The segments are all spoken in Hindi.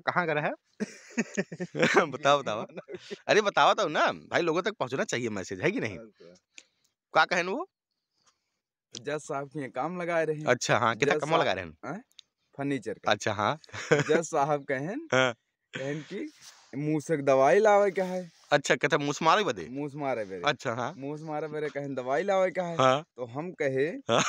कहाँ करा है बताओ बताओ अरे बताओ तो ना भाई लोगों तक पहुंचना चाहिए मैसेज है कि नहीं अच्छा। क्या कहे वो जज साहब के काम लगाए रहे अच्छा हाँ कितना कम लगा रहे हैं फर्नीचर का अच्छा हाँ जज साहब कहे कहन की मुंह से दवाई लावे क्या है अच्छा कहते अच्छा, अच्छा, मूस मारे बदे मूस मारे बेरे अच्छा हाँ मूस मारे बेरे कहे दवाई लावे का है हाँ? तो हम कहे हाँ?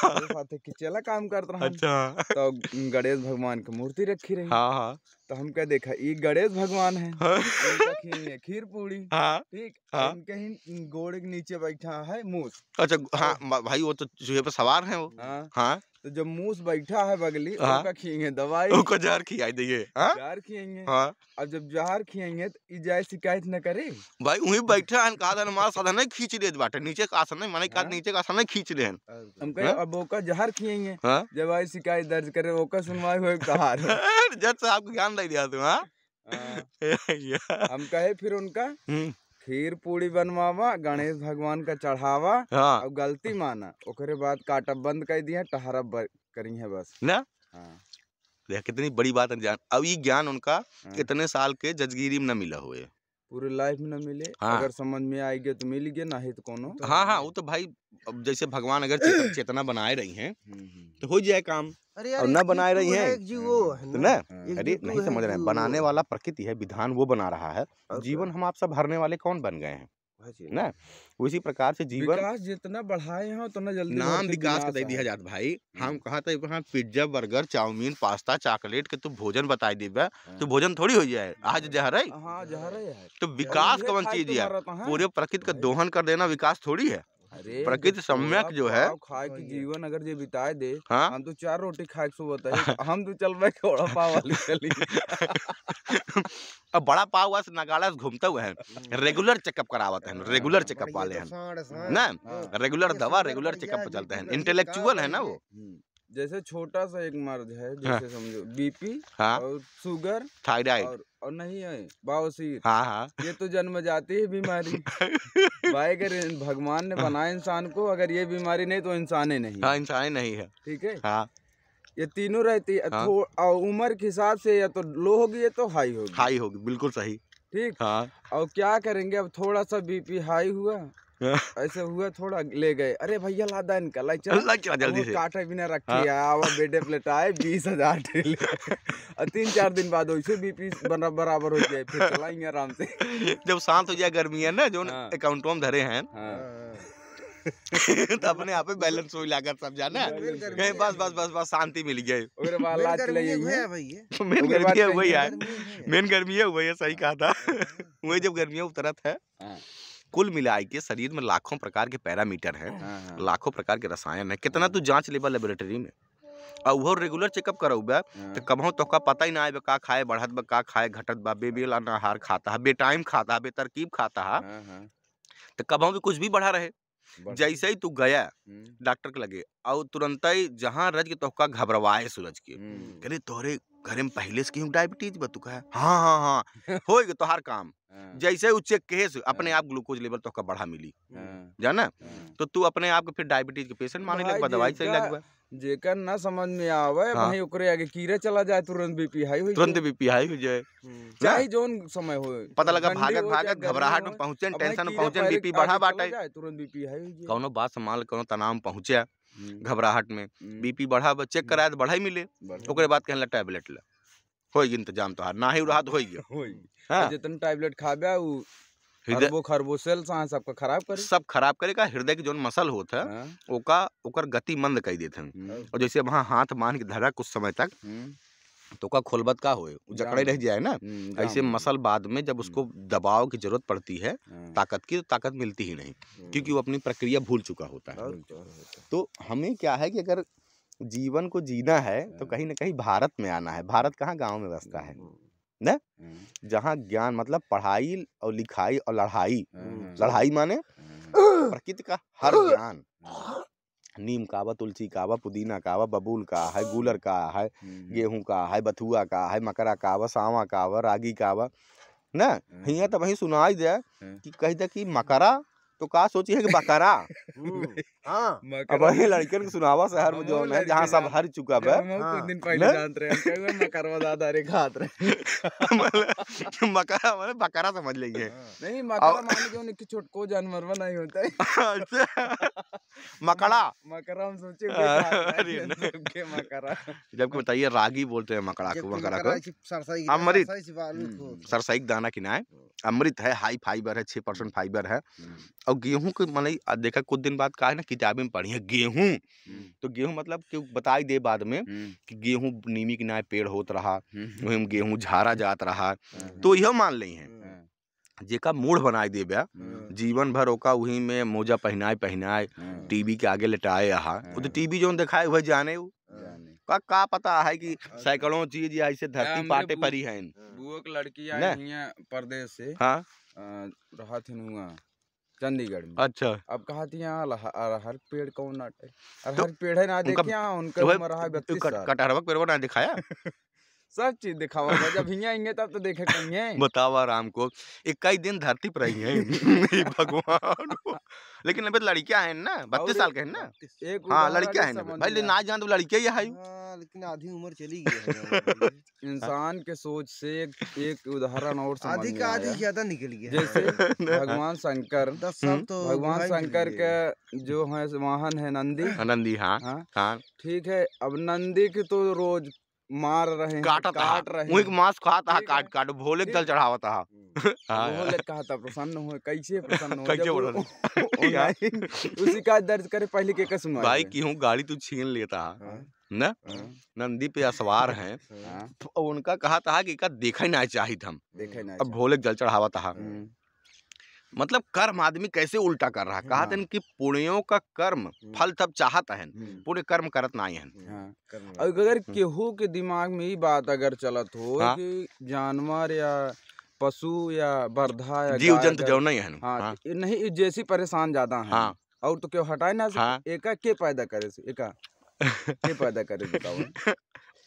कि चला काम कर रहा अच्छा हाँ? तो गणेश भगवान की मूर्ति रखी रही हाँ हाँ तो हम कह देखा ये गणेश भगवान हाँ। है हाँ? खीर पूरी हाँ? ठीक हाँ? कहीं घोड़े के नीचे बैठा है मूस अच्छा हाँ तो भाई वो तो चूहे पर सवार है वो हाँ।, हाँ, तो जब मूस बैठा है बगली हाँ। उनका खियेंगे दवाई उनको जहर खियाई दिए जहर खियेंगे हाँ? अब जब जहर खियेंगे तो जाए शिकायत न करे भाई वहीं हाँ बैठे हैं कहा था हमारा साधन नहीं खींच रहे बाटे नीचे का आसन नहीं माने का हाँ। नीचे का आसन नहीं खींच रहे हैं हम कहे हाँ? अब ओका जहर खिएंगे जब आई शिकायत दर्ज करे ओका सुनवाई हुए कहार जज साहब को ज्ञान दे दिया तू हां हम कहे फिर उनका हम्म। खीर पूड़ी बनवावा गणेश भगवान का चढ़ावा अब गलती माना ओकरे बाद काटा बंद कर दिया टहरब करी है बस ना हाँ कितनी बड़ी बात है ज्ञान अब ये ज्ञान उनका इतने साल के जजगिरी में न मिला हुए पूरे लाइफ में न मिले हाँ। अगर समझ में आएगी तो मिल गया ना ही तो कोनो तो हाँ हाँ वो तो भाई अब जैसे भगवान अगर चेतना बनाए रही हैं हम्म, हम्म, हम्म। तो हो जाए काम अरे यार और ना बनाए तो रही हैं तो ना हाँ। अरे तो नहीं समझ रहे हैं बनाने वाला प्रकृति है विधान वो बना रहा है जीवन हम आप सब हरने वाले कौन बन गए हैं ना उसी प्रकार से जीवन विकास जितना बढ़ाए हैं उतना जल्दी नाम विकास का दे दिया जाता भाई हम कहा था वहाँ pizza burger chow mein pasta chocolate के तू तो भोजन बताई दी हाँ। तो भोजन थोड़ी हो जाए हाँ। आज जहर है हाँ, तो विकास कौन चीज तो तो है पूरे प्रकृति का दोहन कर देना विकास थोड़ी है प्रकृति सम्यक जो है खाए के जीवन अगर जो बिताए दे हाँ? हम तो चार रोटी खाए सो बताए हम तो चल रहे थोड़ा पाव वाली गली अब बड़ा पाव वाला नगाड़ा से घूमते हुए हैं रेगुलर चेकअप करावाते हैं रेगुलर हाँ, चेकअप हाँ, वाले तो हैं ना रेगुलर हाँ। दवा रेगुलर चेकअप चलते हैं इंटेलेक्चुअल है ना वो जैसे छोटा सा एक मर्ज है हाँ। जैसे समझो बीपी हाँ? और शुगर थायराइड और, और नहीं है बावसीर हाँ हाँ ये तो जन्म जाती है बीमारी भाई अगर भगवान ने बनाया इंसान को अगर ये बीमारी नहीं तो इंसान ही नहीं हाँ इंसान ही नहीं है ठीक है हाँ ये तीनों रहती है हाँ? उम्र के हिसाब से या तो लो होगी या तो हाई होगी हाई होगी बिल्कुल सही ठीक हाँ और क्या करेंगे अब थोड़ा सा बीपी हाई हुआ हाँ। ऐसे हुआ थोड़ा ले गए अरे भैया लादा इनका लाई चला चला जल्दी से काटे बिना रख दिया हाँ। अब बेटे प्लेट आए बीस हजार और तीन चार दिन बाद वैसे बना बराबर हो जाए फिर चलाएंगे आराम से जब शांत हो जाए गर्मी है ना जो हाँ। अकाउंट में धरे हैं तो अपने आप बैलेंस हो लाकर सब जाना गए बस बस बस बस शांति मिल गई मेन गर्मी है वही तो है मेन गर्मी है वही है सही कहा था वही जब गर्मियाँ उतरत है कुल मिला के शरीर में लाखों प्रकार के पैरामीटर हैं हाँ, हाँ। लाखों प्रकार के रसायन है कितना तू हाँ। जांच लेबा लेबोरेटरी में और वह रेगुलर चेकअप करौबा तो कबहों तो का पता ही ना आए का खाए बढ़त बा का खाए घटत बा बेबेल आहार खाता है बेटाइम खाता है बेतरकीब खाता है तो कबहों भी कुछ भी बढ़ा रहे जैसे ही तू गया डॉक्टर के लगे और तुरंत ही जहाँ रज के तोहका घबरावाए सूरज के अरे तोरे घर में पहले से क्यों डायबिटीज बतू का है हाँ, हाँ हाँ हाँ हो गए गया तोहार काम हाँ। जैसे ही उच्चे केस अपने हाँ। आप ग्लूकोज लेवल तोहका बढ़ा मिली जाना तो तू अपने आप को फिर डायबिटीज के पेशेंट मानने लगा दवाई से लग जेकर ना समझ में आवे हाँ। वही ओकरे आगे कीरे चला जाए तुरंत बीपी हाई हो तुरंत बीपी हाई हो जाए हम्म, चाहे जोन समय हो पता लगा भागत भागत घबराहट में पहुंचे टेंशन में पहुंचे बीपी बढ़ा बाटे तुरंत बीपी हाई हो जाए कोनो बात संभाल कोनो तनाव में पहुंचे हम्म। घबराहट में हम्म। बीपी बढ़ा चेक कराए तो बढ़ाई मिले ओकरे बाद कहला टैबलेट ले होई इंतजाम तोहार ना ही रहत होई हाँ। जितन टैबलेट खाबे उ हृदय खरबो सेल सबका खराब करे सब खराब करे का हृदय के जो मसल होता है हाँ। ओका ओकर गति मंद कर देते हैं हाँ। और जैसे वहाँ हाथ मान के धरा कुछ समय तक हाँ। तो का खोलबत का हो जकड़े रह जाए ना हम्म, ऐसे मसल हम्म। बाद में जब हम्म। उसको दबाव की जरूरत पड़ती है ताकत की तो ताकत मिलती ही नहीं क्योंकि वो अपनी प्रक्रिया भूल चुका होता है तो हमें क्या है कि अगर जीवन को जीना है तो कहीं ना कहीं भारत में आना है भारत कहाँ गांव में बसता है ना हम्म। जहाँ ज्ञान मतलब पढ़ाई और लिखाई और लड़ाई हम्म। लड़ाई माने हम्म। प्रकृति का हर ज्ञान नीम कावा तुलसी कावा पुदीना कावा बबूल का है हाँ। गूलर का है गेहूं का है बथुआ का है मकरा कावा सावा कावा रागी कावा ना हिया तो वही सुनाई दे हाँ। कि कह दे कि मकरा तो का सोची है कि बकरा हम्म, हाँ अब सुनावा शहर में जो है जहाँ सब हर चुका दिन हाँ। पहले रहे मकरवा दादा रे खात रहे मकरा मतलब बकरा समझ लेंगे हाँ। नहीं मकरा मान छोटको जानवर नहीं होता है अच्छा। मकड़ा मकरा हम सोचे अरे मकरा जबकि बताइए रागी बोलते हैं मकड़ा को मकड़ा को अमृत सरसाई हम्म, दाना है हाँ। अमृत है हाई फाइबर है छह परसेंट फाइबर है हम्म। और गेहूं के मतलब देखा कुछ दिन बाद कहा है ना किताबें में पढ़ी है गेहूँ तो गेहूँ मतलब कि बताई दे बाद में कि गेहूँ नीमी के नाय पेड़ होत रहा वही गेहूँ झारा जात रहा तो यह मान ली है जेका मूड बनाए दे देवे जीवन भर ओका वही में मोजा पहनाए पहनाए टीवी के आगे लटाए यहाँ तो टीवी जो दिखाए वही जाने वो का का पता है कि सैकड़ों चीज या ऐसे धरती पाटे परी है बुआ की लड़की आई है परदेश से हाँ रहत हुआ चंडीगढ़ में अच्छा अब कहा थी यहाँ अरहर पेड़ कौन नाटे अरहर तो, पेड़ है ना देखिए उनका तो उम्र रहा बत्तीस कटहरवा पेड़ ना दिखाया सब चीज दिखावा जब हिया आएंगे तब तो देखे कहीं है बतावा राम को इक्कीस दिन धरती पर आई है भगवान लेकिन अभी लड़कियां हैं ना बत्तीस साल के हैं ना एक हाँ लड़कियां हैं भाई ना जान तो लड़कियां ही है हाँ, लेकिन आधी उम्र चली गई है हाँ। इंसान के सोच से एक, एक उदाहरण और आधी का आधी ज्यादा निकल गया जैसे भगवान शंकर तो हम्म, भगवान शंकर के जो है वाहन है नंदी नंदी हाँ, हाँ ठीक है अब नंदी की तो रोज मार रहे काटा काट रहे उनके मांस खाता काट काट भोले दल चढ़ावता हा भोले कहा था प्रसन्न हो कैसे प्रसन्न हो कैसे उसी का दर्ज करे पहले के कसम भाई की हूं गाड़ी तू छीन लेता है हाँ। ना हाँ। नंदी पे असवार हैं हाँ। उनका कहा था कि का देखा ही ना चाहिए हम अब भोले दल चढ़ावा था हम्म। मतलब कर्म आदमी कैसे उल्टा कर रहा कहा हाँ। कि पुण्यों का कर्म फल तब चाहत है पुण्य कर्म करत ना हन हाँ। अगर केहू के दिमाग में ये बात अगर चलत हो हाँ? कि जानवर या पशु या बर्धा या जीव जंतु जो नहीं है हाँ, हाँ। तो नहीं जैसी परेशान ज्यादा है हाँ। और तो क्यों हटाए ना हाँ। एका के पैदा करे से एका के पैदा करे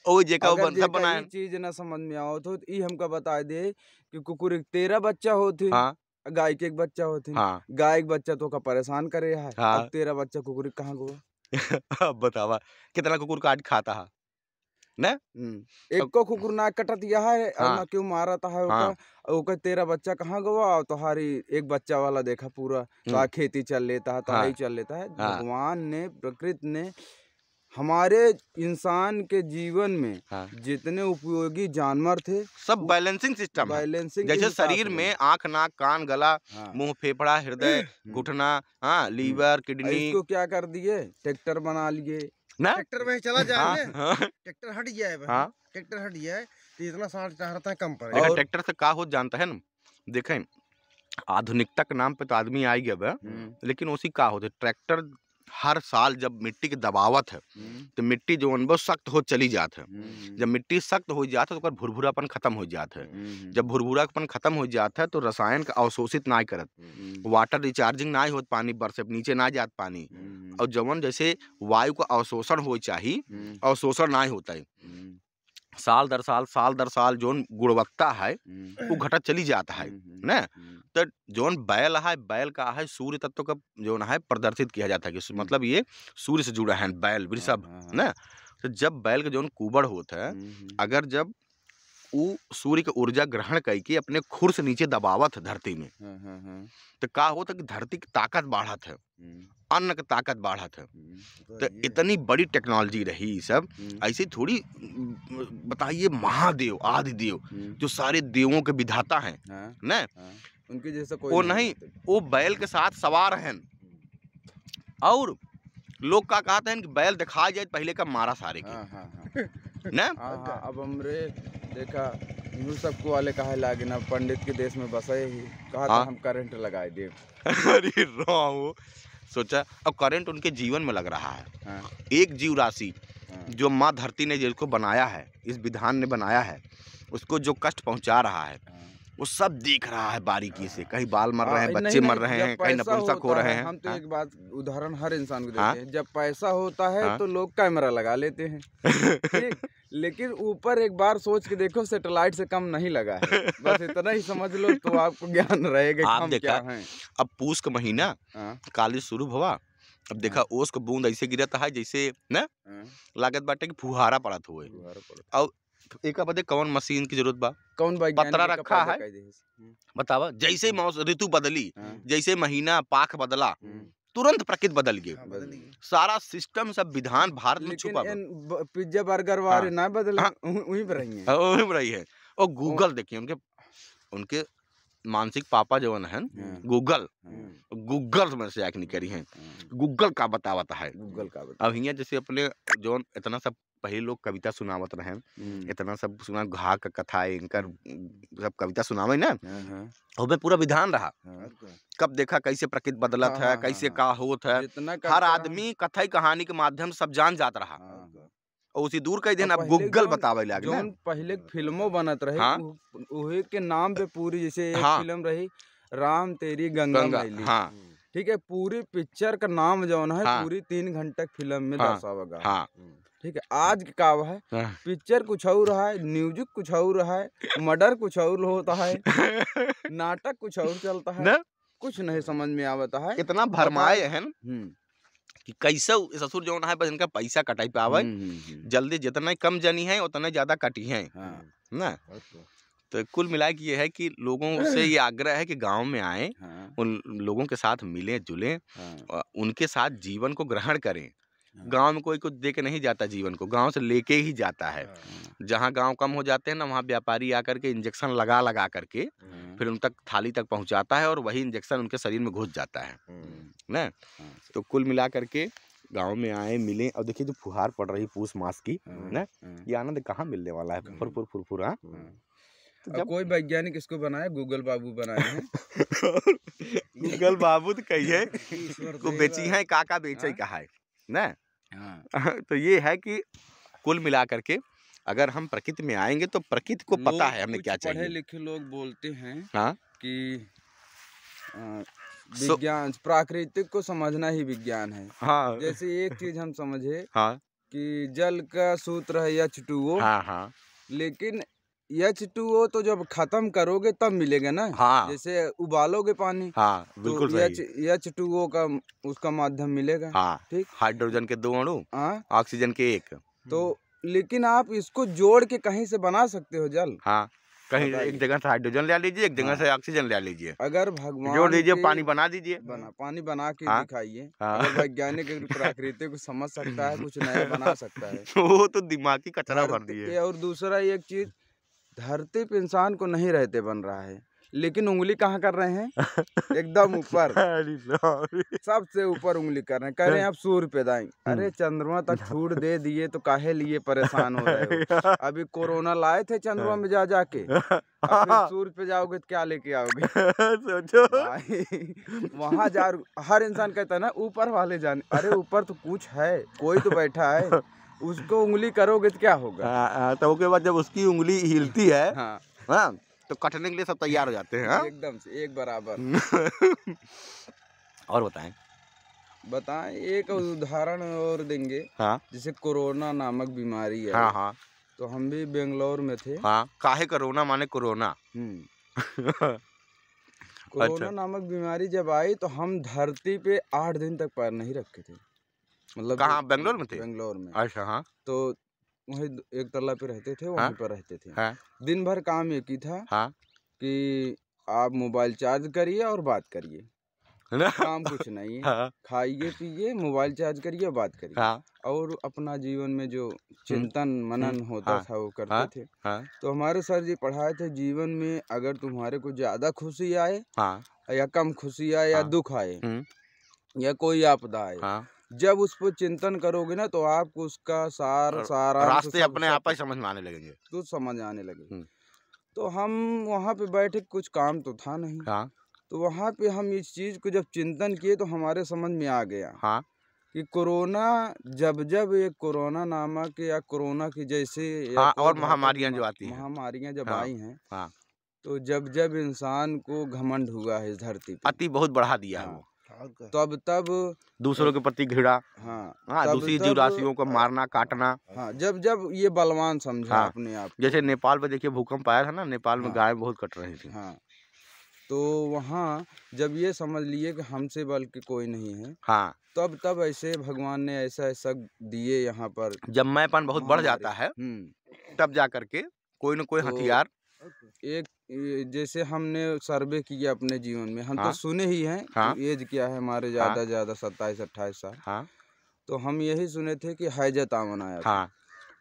ओ जेका बन सब बनाए चीज ना समझ में आओ तो ई हमका बता दे कि कुकुर तेरा बच्चा होते हाँ। गाय के एक बच्चा होते हाँ गाय एक बच्चा तो का परेशान करे है हाँ। अब तेरा बच्चा कुकुर कहाँ गो अब बतावा कितना कुकुर काट खाता है ना एक हम्म, को कुकुर ना कटत यह है हाँ। ना क्यों मारता है हाँ। ओकर तो, तेरा बच्चा कहाँ गवा तुहारी तो एक बच्चा वाला देखा पूरा तो हम्म। खेती चल लेता है तो हाँ। चल लेता है हाँ। भगवान हाँ। ने प्रकृति ने हमारे इंसान के जीवन में हाँ। जितने उपयोगी जानवर थे सब बैलेंसिंग सिस्टम बैलेंसिंग जैसे शरीर में आंख नाक कान गला हाँ। मुंह फेफड़ा हृदय हम्म। घुटना हाँ हम्म। लीवर किडनी इसको क्या कर दिए ट्रैक्टर बना लिए ट्रैक्टर में चला जाए हाँ, हाँ। ट्रैक्टर हट गया है हाँ? ट्रैक्टर हट गया है तो इतना साठ चाह रहा है कम पर ट्रैक्टर से का हो जानता है ना देखे आधुनिकता के नाम पे तो आदमी आई गया हाँ। हम्म। लेकिन उसी का होते तो ट्रैक्टर हर साल जब मिट्टी की दबावत है तो मिट्टी जो अनुभव सख्त हो चली जात है जब मिट्टी सख्त हो जाता है तो भुरभुरापन खत्म हो जाता है जब भुरभुरापन खत्म हो जाता है तो रसायन का अवशोषित ना करत वाटर रिचार्जिंग ना हो पानी बरसे नीचे ना जात पानी और जवन जैसे वायु का अवशोषण हो चाहिए अवशोषण ना होता है साल दर साल साल दर साल जो गुणवत्ता है वो घटत चली जाता है न तो जोन बैल है बैल का है सूर्य तत्व का जो है प्रदर्शित किया जाता है कि मतलब ये सूर्य से जुड़ा है बैल हाँ, वृषभ हाँ, ना हाँ। तो जब बैल का जोन कुबड़ होता है अगर जब वो सूर्य की ऊर्जा ग्रहण करके अपने खुर से नीचे दबावत है धरती में तो क्या होता कि धरती की ताकत बढ़त है अन्न की ताकत बढ़त है तो, तो इतनी बड़ी टेक्नोलॉजी रही सब ऐसे थोड़ी बताइए महादेव आदि देव जो सारे देवों के विधाता हैं न उनके जैसा कोई वो नहीं वो बैल के साथ सवार हैं और लोग का कहते हैं कि बैल दिखा जाए तो पहले का मारा सारे के हाँ, हाँ, हाँ। ना हाँ, हाँ, अब हमरे देखा सबको वाले कहा लागे ना पंडित के देश में बसे ही कहा था तो हाँ। हम करंट लगाए दे अरे सोचा अब करंट उनके जीवन में लग रहा है एक जीव राशि जो माँ धरती ने जिसको बनाया है इस विधान ने बनाया है उसको जो कष्ट पहुँचा रहा है वो सब देख रहा है बारीकी से कहीं बाल मर रहे हाँ, हैं बच्चे मर रहे हैं कहीं नपुंसक हो रहे हैं हम तो हाँ। एक बात उदाहरण हर इंसान को देते हाँ। हैं जब पैसा होता है तो लोग कैमरा लगा लेते हैं लेकिन ऊपर एक बार सोच के देखो सेटेलाइट से कम नहीं लगा है बस इतना ही समझ लो तो आपको ज्ञान रहेगा आप देखा अब पूस का महीना काली शुरू हुआ अब देखा ओस का बूंद ऐसे गिरता है जैसे न लागत बाटे की फुहारा पड़ा था और एक बदे कौन मशीन की जरूरत बा कौन भाई पतरा रखा है हम्म। बतावा जैसे हम्म। मौसम ऋतु बदली हाँ। जैसे महीना पाख बदला हम्म। तुरंत प्रकृति हाँ, बदल गई सारा सिस्टम सब विधान भारत में छुपा पिज्जा बर्गर वाले हाँ। ना बदला वहीं पर रही है वहीं पर रही है और गूगल देखिए उनके उनके मानसिक पापा जो है हाँ। हाँ। गूगल हाँ। गूगल में से आके निकली है गूगल का बतावत है गूगल का अब हिया जैसे अपने जो इतना सब पहले लोग कविता सुनावत रहे हम्म। इतना सब सुना घा का कथा इनकर सब कविता सुनावे ना मैं पूरा विधान रहा तो कब देखा कैसे प्रकृति बदलत है कैसे का होत है हर आदमी कथाई कहानी के माध्यम सब जान जात रहा और उसी दूर का दिन अब गूगल बतावे लगे जौन पहले फिल्मों बनत रहे हाँ? उहे के नाम पे पूरी जैसे हाँ? फिल्म रही राम तेरी गंगा, गंगा हाँ ठीक है पूरी पिक्चर का नाम जौन है हाँ, पूरी तीन घंटे फिल्म में हाँ, दर्शावेगा हाँ, ठीक है आज का है हाँ। पिक्चर कुछ और रहा है म्यूजिक कुछ और रहा है मर्डर कुछ और होता है नाटक कुछ और चलता है कुछ नहीं समझ में आवता है इतना भरमाए है कि कैसे ससुर जो है बस इनका पैसा कटाई पावे जल्दी जितना कम जनी है उतना ज्यादा कटी है हाँ। ना तो।, तो कुल मिला के ये है कि लोगों से ये आग्रह है कि गांव में आए हाँ। उन लोगों के साथ मिले जुले हाँ। उनके साथ जीवन को ग्रहण करें हाँ। गांव में कोई कुछ दे के नहीं जाता जीवन को गांव से लेके ही जाता है हाँ। जहां गांव कम हो जाते हैं ना वहां व्यापारी आकर के इंजेक्शन लगा लगा करके हाँ। फिर उन तक थाली तक पहुंचाता है और वही इंजेक्शन उनके शरीर में घुस जाता है ना तो कुल मिला करके गांव में आए मिले और देखिए जो फुहार पड़ रही पूछ मास की ना ये आनंद कहाँ मिलने वाला है फुरपुर फुरपुर हाँ तो कोई वैज्ञानिक इसको बनाया गूगल बाबू बनाए गूगल बाबू तो कहिए को बेची है काका बेचे कहा है ना हाँ। तो ये है कि कुल मिला करके अगर हम प्रकृति में आएंगे तो प्रकृति को पता है हमें क्या चाहिए पढ़े लिखे लोग बोलते हैं हाँ कि विज्ञान so, प्राकृतिक को समझना ही विज्ञान है हाँ जैसे एक चीज हम समझे हाँ कि जल का सूत्र है या टू हाँ हाँ लेकिन एच टू ओ तो जब खत्म करोगे तब मिलेगा ना हाँ जैसे उबालोगे पानी हाँ तो बिल्कुल तो एच एच टू ओ का उसका माध्यम मिलेगा हाँ ठीक हाइड्रोजन के दो अणु हाँ। ऑक्सीजन के एक तो लेकिन आप इसको जोड़ के कहीं से बना सकते हो जल हाँ कहीं एक जगह से हाइड्रोजन ले लीजिए एक जगह हाँ। से ऑक्सीजन ले लीजिए अगर भगवान जोड़ दीजिए पानी बना दीजिए बना पानी बना के हाँ? दिखाइए हाँ? वैज्ञानिक प्रकृति को समझ सकता है कुछ नया बना सकता है वो तो दिमाग कचरा भर दिए और दूसरा एक चीज धरती पे इंसान को नहीं रहते बन रहा है लेकिन उंगली कहाँ कर रहे हैं एकदम ऊपर सबसे ऊपर उंगली कर रहे हैं कह रहे हैं आप सूर्य पे दाई अरे चंद्रमा तक छूट दे दिए तो काहे लिए परेशान हो रहे हो अभी कोरोना लाए थे चंद्रमा में जा जाके सूर्य पे जाओगे तो क्या लेके आओगे सोचो वहाँ जा हर इंसान कहता है ना ऊपर वाले जाने अरे ऊपर तो कुछ है कोई तो बैठा है उसको उंगली करोगे तो क्या होगा तो बाद जब उसकी उंगली हिलती है हाँ।, हाँ तो कटने के लिए सब तैयार हो जाते हैं एकदम से एक बराबर और बताएं बताएं एक उदाहरण और देंगे हाँ जैसे कोरोना नामक बीमारी है हाँ हाँ तो हम भी बेंगलोर में थे हाँ काहे कोरोना माने कोरोना हम्म। अच्छा। कोरोना अच्छा। नामक बीमारी जब आई तो हम धरती पे आठ दिन तक पैर नहीं रखे थे मतलब कहाँ बेंगलोर में थे बेंगलोर में अच्छा हाँ तो वही एक तल्ला पे रहते थे वहीं हाँ, पर रहते थे हाँ। दिन भर काम एक ही था हाँ? कि आप मोबाइल चार्ज करिए और बात करिए काम कुछ नहीं हाँ? खाइए पिए मोबाइल चार्ज करिए बात करिए हाँ? और अपना जीवन में जो हम्म। चिंतन मनन हम्म। होता हाँ? था वो करते हाँ। थे तो हमारे सर जी पढ़ाए थे जीवन में अगर तुम्हारे को ज्यादा खुशी आए या कम खुशी आए या दुख आए हम्म। या कोई आपदा आए जब उस पर चिंतन करोगे ना तो आपको उसका सार सारा रास्ते अपने आप ही समझ में आने लगेंगे तो समझ आने लगे तो हम वहाँ पे बैठे कुछ काम तो था नहीं हाँ। तो वहाँ पे हम इस चीज़ को जब चिंतन किए तो हमारे समझ में आ गया हाँ। कि कोरोना जब जब ये कोरोना नामक या कोरोना की जैसे हाँ, और महामारियां जो आती हैं महामारियां जब हाँ, आई हैं हाँ। तो जब जब इंसान को घमंड हुआ है इस धरती अति बहुत बढ़ा दिया है हाँ। वो तब तब दूसरों के प्रति घृणा हाँ, हाँ दूसरी जीव राशियों को हाँ। मारना काटना हाँ जब जब ये बलवान समझा हाँ, अपने आप जैसे नेपाल में देखिए भूकंप आया था ना नेपाल में हाँ। गाय बहुत कट रही थी हाँ, तो वहाँ जब ये समझ लिए कि हमसे बल के कोई नहीं है हाँ तब तब ऐसे भगवान ने ऐसा ऐसा दिए यहाँ पर जब मैपन बहुत बढ़ जाता है हम्म। तब जा करके कोई न कोई तो हथियार एक जैसे हमने सर्वे किया अपने जीवन में हम तो हाँ? तो सुने ही हैं हाँ? एज क्या है हमारे ज्यादा हाँ? ज्यादा सत्ताईस अट्ठाईस साल हाँ? तो हम यही सुने थे कि हैज तावन आया हाँ?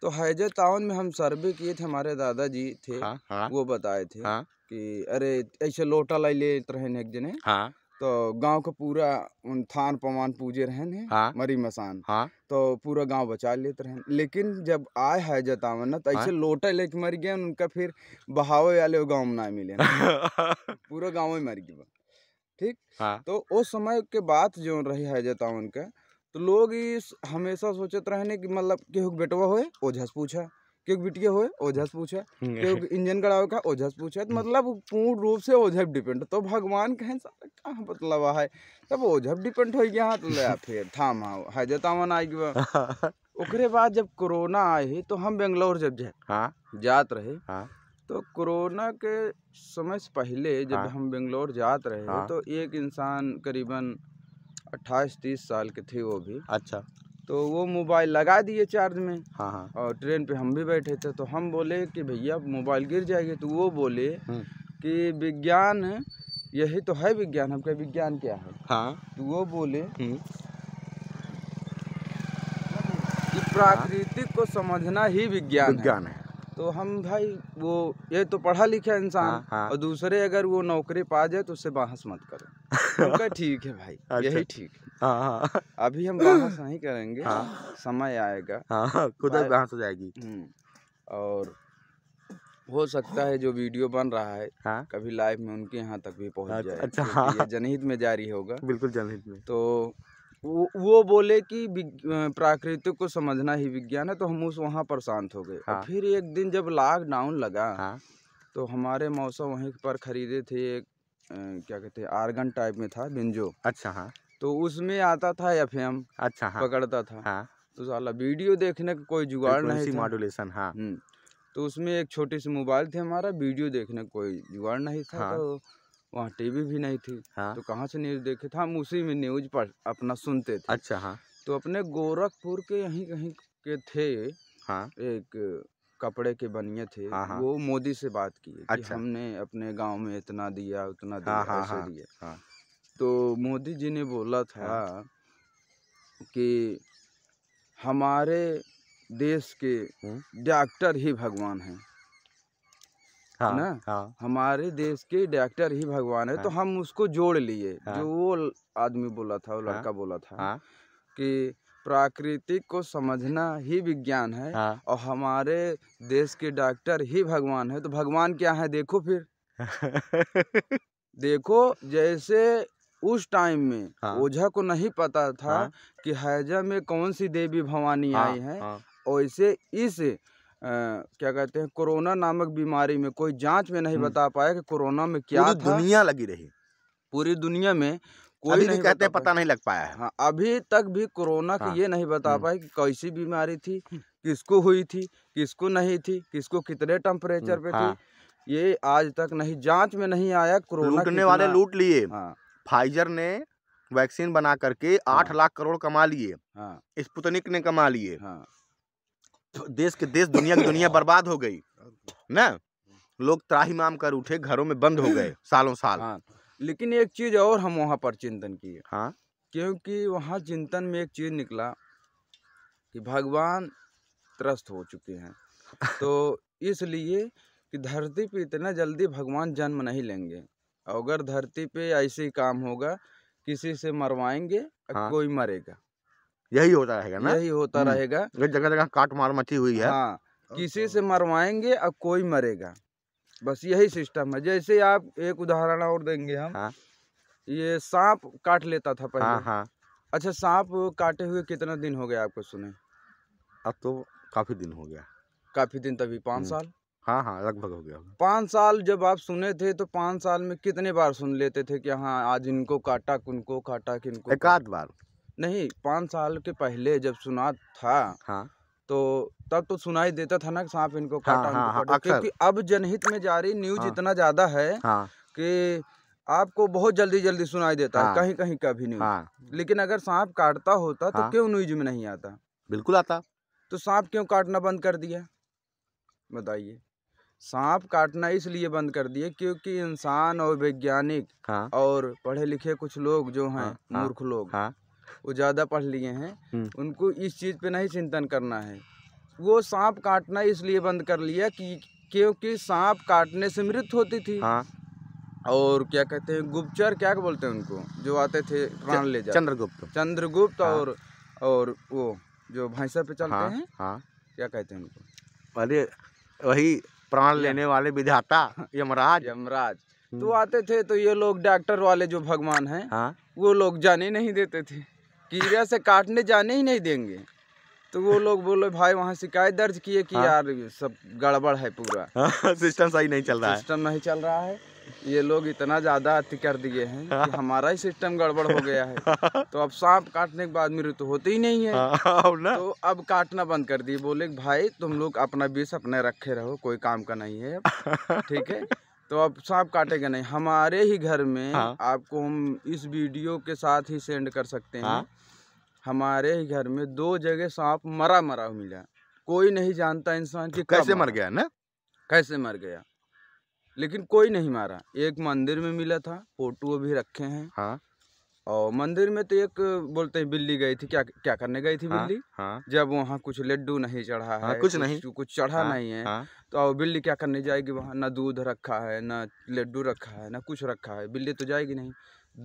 तो हैज तावन में हम सर्वे किए थे हमारे दादाजी थे हाँ? हाँ? वो बताए थे हाँ? कि अरे ऐसे लोटा लाई ले रहे एक जने हाँ? तो गांव का पूरा थान पमान पूजे रहे हाँ? मरी मसान हाँ? तो पूरा गांव बचा लेते रहन लेकिन जब आए है जतावन तो हाँ। ऐसे हाँ? लोटा लेके मर गए उनका फिर बहावे वाले गांव में ना मिले पूरा गांव में मर गया ठीक हाँ? तो उस समय के बाद जो रही है जतावन का तो लोग इस हमेशा सोचते रहने कि मतलब केहू बेटवा हो ओझा से पूछा क्योंकि बिटिया हुए ओझा से पूछे हम्म, क्योंकि इंजन गड़ावे का ओझा से पूछे तो हम्म। मतलब पूर्ण रूप से ओझा डिपेंड तो भगवान कहें सारा मतलब है तब ओझा डिपेंड हो गया हाथ तो ले फिर थाम है जता मन आ गया ओकरे बाद जब कोरोना आई तो हम बेंगलोर जब जाए हाँ जात रहे हाँ तो कोरोना के समय से पहले जब हाँ। हम बेंगलोर जात रहे हाँ। तो एक इंसान करीबन अट्ठाईस तीस साल के थे वो भी अच्छा तो वो मोबाइल लगा दिए चार्ज में हाँ हाँ और ट्रेन पे हम भी बैठे थे तो हम बोले कि भैया मोबाइल गिर जाएगी तो वो बोले हम्म। कि विज्ञान यही तो है विज्ञान हम कहे विज्ञान क्या है हाँ तो वो बोले हम्म। कि प्राकृतिक को समझना ही विज्ञान विज्ञान है, तो हम भाई वो ये तो पढ़ा लिखा इंसान हाँ, हाँ। और दूसरे अगर वो नौकरी पा जाए तो उससे बहस मत करो तो ठीक है भाई अच्छा। यही ठीक है हाँ, हाँ। अभी हम बहस नहीं करेंगे हाँ। समय आएगा खुद बहस हो जाएगी हम्म, और हो सकता है जो वीडियो बन रहा है हाँ? कभी लाइव में उनके यहाँ तक भी पहुँच अच्छा, जाए अच्छा हाँ। जनहित में जारी होगा बिल्कुल जनहित में तो वो, वो बोले कि प्राकृतिक को समझना ही विज्ञान है तो हम उस वहाँ पर शांत हो गए हाँ। फिर एक दिन जब लॉकडाउन लगा हाँ? तो हमारे मौसम वहीं पर खरीदे थे एक क्या कहते हैं आर्गन टाइप में था बिंजो अच्छा हाँ तो उसमें आता था एफ एम अच्छा हाँ, पकड़ता था हाँ, तो साला वीडियो देखने का कोई जुगाड़ नहीं था मॉड्यूलेशन हाँ हम्म, तो उसमें एक छोटी सी मोबाइल थी हमारा वीडियो देखने का कोई जुगाड़ नहीं था हाँ, तो वहाँ टीवी भी नहीं थी हाँ, तो कहाँ से न्यूज देखे था हम उसी में न्यूज पढ़ अपना सुनते थे अच्छा हाँ तो अपने गोरखपुर के यहीं कहीं के थे हाँ एक कपड़े के बनिए थे हाँ हाँ। वो मोदी से बात की अच्छा। हमने अपने गांव में इतना दिया उतना दिया हाँ हाँ हाँ, दिया हाँ। तो मोदी जी ने बोला था हाँ। कि हमारे देश के डॉक्टर ही भगवान हैं हाँ, ना हाँ। हमारे देश के डॉक्टर ही भगवान है तो हाँ, तो हम उसको जोड़ लिए हाँ, जो वो आदमी बोला था वो हाँ। लड़का हाँ, बोला था हाँ, कि प्राकृतिक को समझना ही विज्ञान है हाँ, और हमारे देश के डॉक्टर ही भगवान है तो भगवान क्या है देखो फिर देखो जैसे उस टाइम में हाँ। ओझा को नहीं पता था हाँ। कि हैजा में कौन सी देवी भवानी हाँ, आई है हाँ। और इसे इस आ, क्या कहते हैं कोरोना नामक बीमारी में कोई जांच में नहीं हम्म। बता पाया कि कोरोना में क्या था दुनिया लगी रही पूरी दुनिया में कोई अभी नहीं कहते पता नहीं लग पाया है हाँ, अभी तक भी कोरोना हाँ, की ये नहीं बता हम्म। पाए कि कैसी बीमारी थी हम्म। किसको हुई थी किसको नहीं थी किसको कितने टेम्परेचर पे हाँ, थी ये आज तक नहीं जांच में नहीं आया कोरोना लूटने वाले लूट लिए हाँ फाइजर ने वैक्सीन बना करके आठ हाँ। लाख करोड़ कमा लिए स्पुतनिक हाँ। ने कमा लिए हाँ तो देश के देश दुनिया की दुनिया बर्बाद हो गई ना लोग त्राही माम कर उठे घरों में बंद हो गए सालों साल हाँ। लेकिन एक चीज और हम वहाँ पर चिंतन किए हाँ क्योंकि वहाँ चिंतन में एक चीज निकला कि भगवान त्रस्त हो चुके हैं तो इसलिए कि धरती पे इतना जल्दी भगवान जन्म नहीं लेंगे अगर धरती पे ऐसे ही काम होगा किसी से मरवाएंगे हाँ। कोई मरेगा यही होता रहेगा ना यही होता हम्म। रहेगा जगह जगह काट मार मची हुई है हाँ किसी तो से मरवाएंगे और कोई मरेगा बस यही सिस्टम है जैसे आप एक उदाहरण और देंगे हम हाँ। ये सांप काट लेता था पहले हाँ, हाँ। अच्छा सांप काटे हुए कितना दिन हो गया आपको सुने अब तो काफी दिन हो गया काफी दिन तभी पाँच हम्म। साल हाँ हाँ लगभग हो गया पाँच साल जब आप सुने थे तो पाँच साल में कितने बार सुन लेते थे कि हाँ आज इनको काटा उनको काटा किनको एक आध बार नहीं पाँच साल के पहले जब सुना था हाँ तो तब तो सुनाई देता था ना सांप इनको हाँ, काटा हाँ, हाँ, हाँ, क्योंकि अब जनहित में जारी न्यूज हाँ, इतना ज्यादा है हाँ, कि आपको बहुत जल्दी जल्दी सुनाई देता हाँ, है कहीं कहीं का भी न्यूज हाँ, लेकिन अगर सांप काटता होता तो हाँ, क्यों न्यूज में नहीं आता बिल्कुल आता तो सांप क्यों काटना बंद कर दिया बताइए सांप काटना इसलिए बंद कर दिए क्योंकि इंसान और वैज्ञानिक हाँ। और पढ़े लिखे कुछ लोग जो हैं हाँ, हाँ, मूर्ख लोग हाँ। वो ज़्यादा पढ़ लिए हैं हम्म। उनको इस चीज़ पे नहीं चिंतन करना है वो सांप काटना इसलिए बंद कर लिया कि क्योंकि सांप काटने से मृत होती थी हाँ। और क्या कहते हैं गुप्तचर क्या बोलते हैं उनको जो आते थे प्राण ले चंद्रगुप्त चंद्रगुप्त हाँ। और और वो जो भैंसा पे चलते हाँ, हैं हाँ। क्या कहते हैं उनको अरे वही प्राण लेने वाले विधाता यमराज यमराज तो आते थे तो ये लोग डॉक्टर वाले जो भगवान है हा? वो लोग जाने नहीं देते थे कीड़ा से काटने जाने ही नहीं देंगे तो वो लोग बोले भाई वहाँ शिकायत दर्ज किए कि हाँ। यार सब गड़बड़ है पूरा हाँ, सिस्टम सही नहीं चल रहा है सिस्टम नहीं चल रहा है ये लोग इतना ज़्यादा अति कर दिए हैं कि हाँ। हमारा ही सिस्टम गड़बड़ हो गया है तो अब सांप काटने के बाद मृत्यु तो होती ही नहीं है हाँ, तो अब काटना बंद कर दिए बोले भाई तुम लोग अपना बीस अपने रखे रहो कोई काम का नहीं है ठीक है तो अब सांप काटेगा नहीं हमारे ही घर में हाँ। आपको हम इस वीडियो के साथ ही सेंड कर सकते हैं हमारे ही घर में दो जगह सांप मरा मरा मिला कोई नहीं जानता इंसान कि कैसे मर गया ना कैसे मर गया लेकिन कोई नहीं मारा एक मंदिर में मिला था फोटो भी रखे हैं हाँ और मंदिर में तो एक बोलते हैं बिल्ली गई थी क्या क्या करने गई थी हाँ, बिल्ली हाँ, हाँ, जब वहाँ कुछ लड्डू नहीं चढ़ा हाँ, है हाँ, कुछ नहीं कुछ चढ़ा हाँ, नहीं है हाँ, तो बिल्ली क्या करने जाएगी वहाँ ना दूध रखा है ना लड्डू रखा है ना कुछ रखा है बिल्ली तो जाएगी नहीं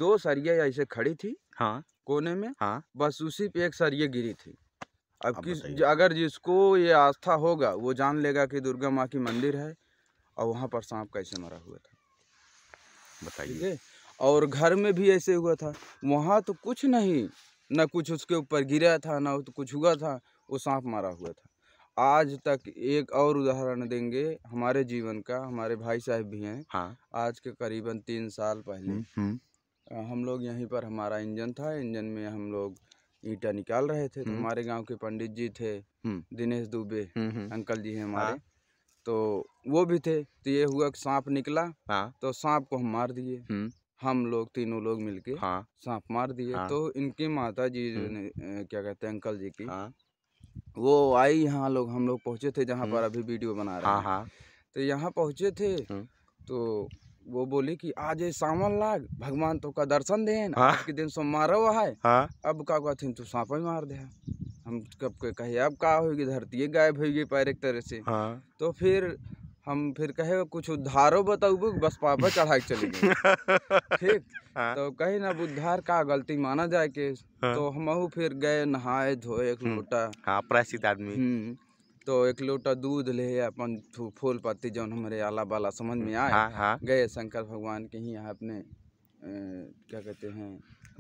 दो सरिया ऐसे खड़ी थी हाँ कोने में हाँ बस उसी पे एक सरिये गिरी थी अब किस अगर जिसको ये आस्था होगा वो जान लेगा कि दुर्गा माँ की मंदिर है और वहाँ पर सांप कैसे मरा हुआ था बताइए और घर में भी ऐसे हुआ था वहाँ तो कुछ नहीं ना कुछ उसके ऊपर गिरा था ना तो कुछ हुआ था वो सांप मारा हुआ था आज तक एक और उदाहरण देंगे हमारे जीवन का हमारे भाई साहब भी हैं हाँ। आज के करीबन तीन साल पहले हम्म, हम्म। हम लोग यहीं पर हमारा इंजन था इंजन में हम लोग ईटा निकाल रहे थे तो हम्म। हमारे गांव के पंडित जी थे दिनेश दुबे अंकल जी हैं हमारे हाँ। तो वो भी थे तो ये हुआ कि सांप निकला हाँ तो सांप को हम मार दिए हम लोग तीनों लोग मिलके हाँ सांप मार दिए हाँ। तो इनकी माता जी ने क्या कहते हैं अंकल जी की हाँ वो आई यहाँ लोग हम लोग पहुंचे थे जहाँ पर अभी वीडियो बना रहे हाँ, हैं हाँ, हाँ। तो यहाँ पहुंचे थे तो वो बोली कि आज सावन लाग भगवान तो का दर्शन दे हाँ। के दिन सो मारो है हाँ। अब का कहते हम तो सांप मार दे हम कब के कहे अब का होगी धरती गायब हो गई पैर एक तरह से हाँ। तो फिर हम फिर कहे कुछ उद्धारो बताऊ बस पापा चढ़ाई चली गई ठीक तो कहीं ना उद्धार का गलती माना जाए के तो हम फिर गए नहाए धोए एक हम्म। लोटा हाँ, प्रायश्चित आदमी हम्म। तो एक लोटा दूध ले अपन फूल पत्ती जो हमारे आला बाला समझ में आए हाँ, हाँ। गए शंकर भगवान के ही यहाँ अपने क्या कहते हैं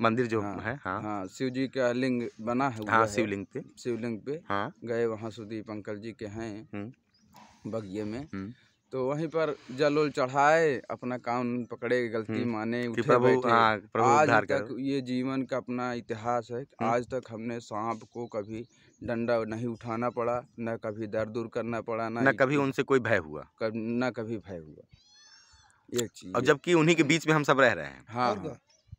मंदिर जो हाँ, है हाँ, हाँ शिव जी का लिंग बना हाँ, है हाँ, शिवलिंग पे शिवलिंग पे हाँ, गए वहाँ सुदीप अंकल जी के हैं हम्म। बगिए में हम्म। तो वहीं पर जल उल चढ़ाए अपना काम पकड़े गलती हम्म। माने उठे प्रभु, आज तक ये जीवन का अपना इतिहास है आज तक हमने सांप को कभी डंडा नहीं उठाना पड़ा न कभी दर्द दूर करना पड़ा ना न कभी उनसे कोई भय हुआ कभ, न कभी भय हुआ एक चीज और जबकि उन्हीं के बीच में हम सब रह रहे हैं हाँ, हाँ।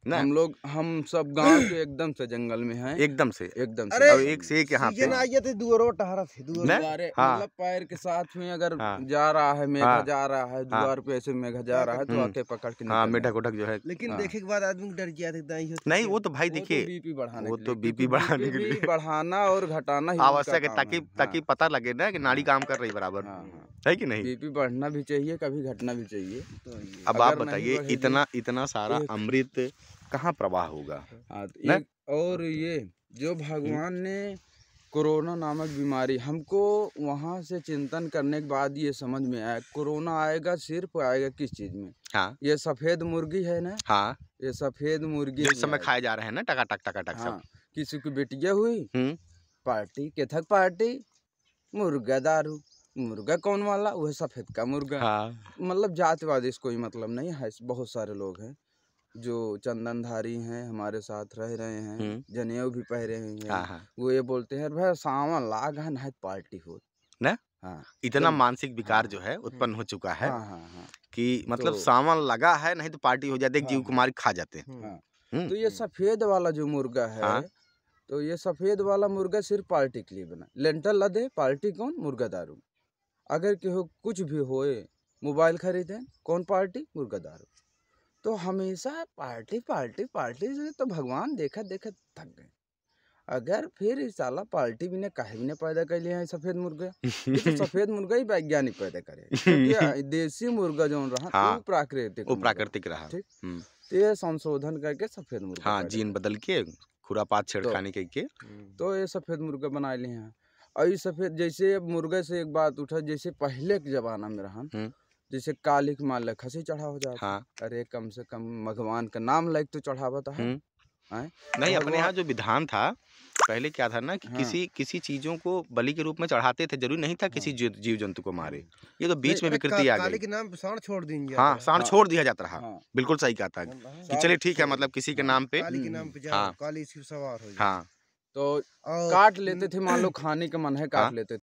ना हम लोग हम सब गांव के एकदम से जंगल में हैं एकदम से एकदम से अब एक से एक यहाँ पे आइए थे दुआरो टहरा थे दुआरे हाँ। मतलब पैर के साथ में अगर हाँ। जा रहा है मेघा हाँ। जा रहा है हाँ। द्वार पे ऐसे मेघा जा रहा है तो हम्म। आके पकड़ के हाँ मेढक उठक जो है लेकिन हाँ। देखे के बाद आदमी डर गया था नहीं वो तो भाई देखिए बीपी बढ़ाना वो तो बीपी बढ़ाने तो के लिए बढ़ाना और घटाना आवश्यक है ताकि हाँ। ताकि पता लगे ना की नाड़ी काम कर रही बराबर है कि नहीं बीपी बढ़ना भी चाहिए कभी घटना भी चाहिए अब आप बताइए इतना इतना सारा अमृत कहाँ प्रवाह होगा हाँ, तो एक और हाँ, तो ये जो हम्म। भगवान ने कोरोना नामक बीमारी हमको वहाँ से चिंतन करने के बाद ये समझ में आया कोरोना आएगा सिर्फ आएगा किस चीज में हाँ ये सफेद मुर्गी है ना हाँ ये सफेद मुर्गी जिस समय खाए जा रहे हैं ना टका टक टका टक हाँ, किसी की बेटिया हुई हम्म। पार्टी केथक पार्टी मुर्गा दारू मुर्गा कौन वाला वह सफेद का मुर्गा हाँ। मतलब जातिवाद इसको ही मतलब नहीं है बहुत सारे लोग हैं जो चंदनधारी हैं हमारे साथ रह रहे हैं जनेऊ भी पह रहे हैं हाँ, हाँ। वो ये बोलते हैं भाई सावन लाग है ना पार्टी हो ना हाँ इतना तो, मानसिक विकार हाँ, जो है उत्पन्न हो चुका है हाँ, हाँ, हाँ, कि मतलब तो, सावन लगा है नहीं तो पार्टी हो जाती है हाँ, जीव हाँ। कुमारी खा जाते हैं हाँ, तो ये सफेद वाला जो मुर्गा है हाँ, तो ये सफेद वाला मुर्गा सिर्फ पार्टी के लिए बना लेंटर लदे पार्टी कौन मुर्गा दारू अगर केहू कुछ भी होए मोबाइल खरीदे कौन पार्टी मुर्गा दारू तो हमेशा पार्टी पार्टी पार्टी से तो भगवान देखा देखा थक गए अगर फिर साला पार्टी भी ने कहे भी ने पैदा कर लिया है सफेद मुर्गा तो सफेद मुर्गा ही वैज्ञानिक पैदा करे देसी मुर्गा जो रहा हाँ, तो प्राकृतिक वो प्राकृतिक रहा ठीक हम्म। तो ये संशोधन करके सफेद मुर्गा हाँ जीन बदल के खुरा पात तो छेड़खानी तो, के हम्म, तो ये सफेद मुर्गा बना लिए हैं और ये सफेद जैसे मुर्गे से एक बात उठा जैसे पहले के जमाना में रहा हम्म। जैसे कालिक मान लग खसी हो जाता हाँ। अरे कम से कम भगवान का नाम लग तो चढ़ावा था तो नहीं अपने यहाँ जो विधान था पहले क्या था ना कि हाँ। किसी किसी चीजों को बलि के रूप में चढ़ाते थे जरूरी नहीं था हाँ। किसी हाँ। जीव जंतु को मारे ये तो बीच में विकृति आ गई नाम सांड छोड़ देंगे हाँ सांड हाँ। छोड़ दिया जाता रहा हाँ। बिल्कुल सही कहा था कि चलिए ठीक है मतलब किसी के नाम पे हाँ तो काट लेते थे मान लो खाने का मन है काट लेते थे